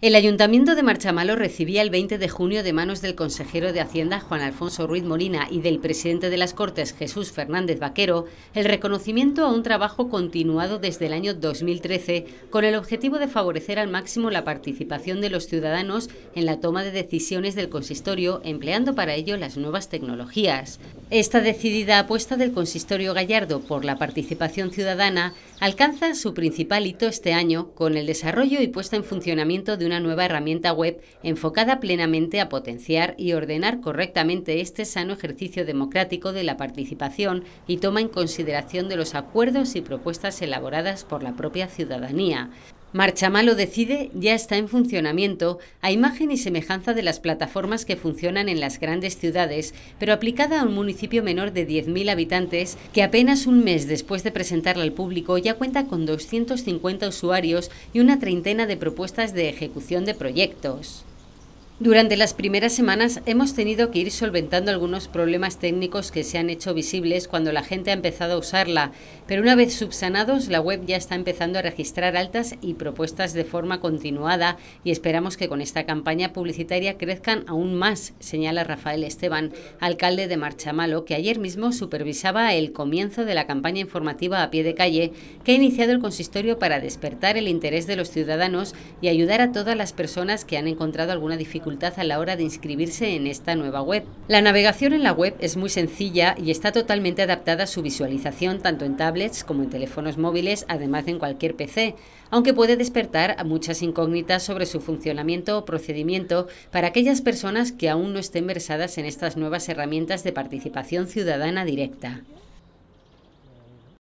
El Ayuntamiento de Marchamalo recibía el 20 de junio de manos del consejero de Hacienda Juan Alfonso Ruiz Molina y del presidente de las Cortes Jesús Fernández Vaquero el reconocimiento a un trabajo continuado desde el año 2013 con el objetivo de favorecer al máximo la participación de los ciudadanos en la toma de decisiones del consistorio empleando para ello las nuevas tecnologías. Esta decidida apuesta del consistorio gallardo por la participación ciudadana alcanza su principal hito este año con el desarrollo y puesta en funcionamiento de una nueva herramienta web enfocada plenamente a potenciar y ordenar correctamente este sano ejercicio democrático de la participación y toma en consideración de los acuerdos y propuestas elaboradas por la propia ciudadanía. Marchamalo Decide ya está en funcionamiento a imagen y semejanza de las plataformas que funcionan en las grandes ciudades, pero aplicada a un municipio menor de 10.000 habitantes que apenas un mes después de presentarla al público ya cuenta con 250 usuarios y una treintena de propuestas de ejecución de proyectos. Durante las primeras semanas hemos tenido que ir solventando algunos problemas técnicos que se han hecho visibles cuando la gente ha empezado a usarla, pero una vez subsanados la web ya está empezando a registrar altas y propuestas de forma continuada y esperamos que con esta campaña publicitaria crezcan aún más, señala Rafael Esteban, alcalde de Marchamalo, que ayer mismo supervisaba el comienzo de la campaña informativa a pie de calle que ha iniciado el consistorio para despertar el interés de los ciudadanos y ayudar a todas las personas que han encontrado alguna dificultad a la hora de inscribirse en esta nueva web. La navegación en la web es muy sencilla y está totalmente adaptada a su visualización tanto en tablets como en teléfonos móviles, además en cualquier PC, aunque puede despertar a muchas incógnitas sobre su funcionamiento o procedimiento para aquellas personas que aún no estén versadas en estas nuevas herramientas de participación ciudadana directa.